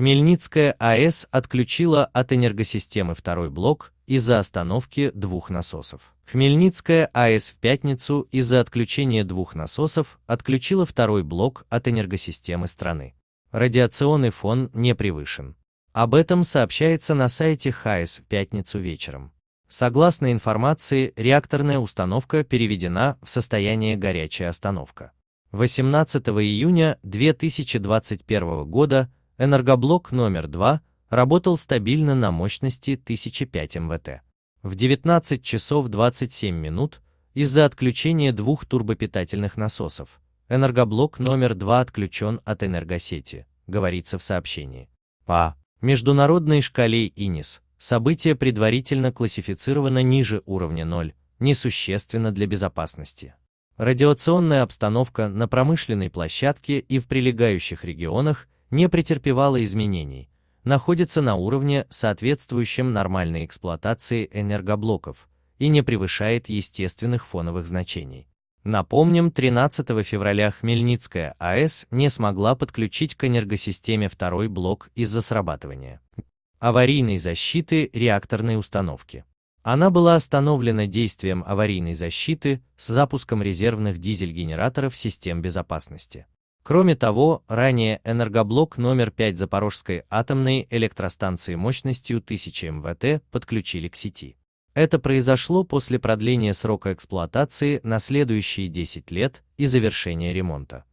Хмельницкая АЭС отключила от энергосистемы второй блок из-за остановки двух насосов. Хмельницкая АЭС в пятницу из-за отключения двух насосов отключила второй блок от энергосистемы страны. Радиационный фон не превышен. Об этом сообщается на сайте ХАЭС в пятницу вечером. Согласно информации, реакторная установка переведена в состояние горячая остановка. 18 июня 2021 года Энергоблок номер 2 работал стабильно на мощности 1005 МВТ. В 19 часов 27 минут из-за отключения двух турбопитательных насосов энергоблок номер 2 отключен от энергосети, говорится в сообщении. По международной шкале ИНИС событие предварительно классифицировано ниже уровня 0, несущественно для безопасности. Радиационная обстановка на промышленной площадке и в прилегающих регионах не претерпевала изменений, находится на уровне, соответствующем нормальной эксплуатации энергоблоков и не превышает естественных фоновых значений. Напомним, 13 февраля Хмельницкая АЭС не смогла подключить к энергосистеме второй блок из-за срабатывания аварийной защиты реакторной установки. Она была остановлена действием аварийной защиты с запуском резервных дизель-генераторов систем безопасности. Кроме того, ранее энергоблок номер 5 Запорожской атомной электростанции мощностью 1000 МВт подключили к сети. Это произошло после продления срока эксплуатации на следующие 10 лет и завершения ремонта.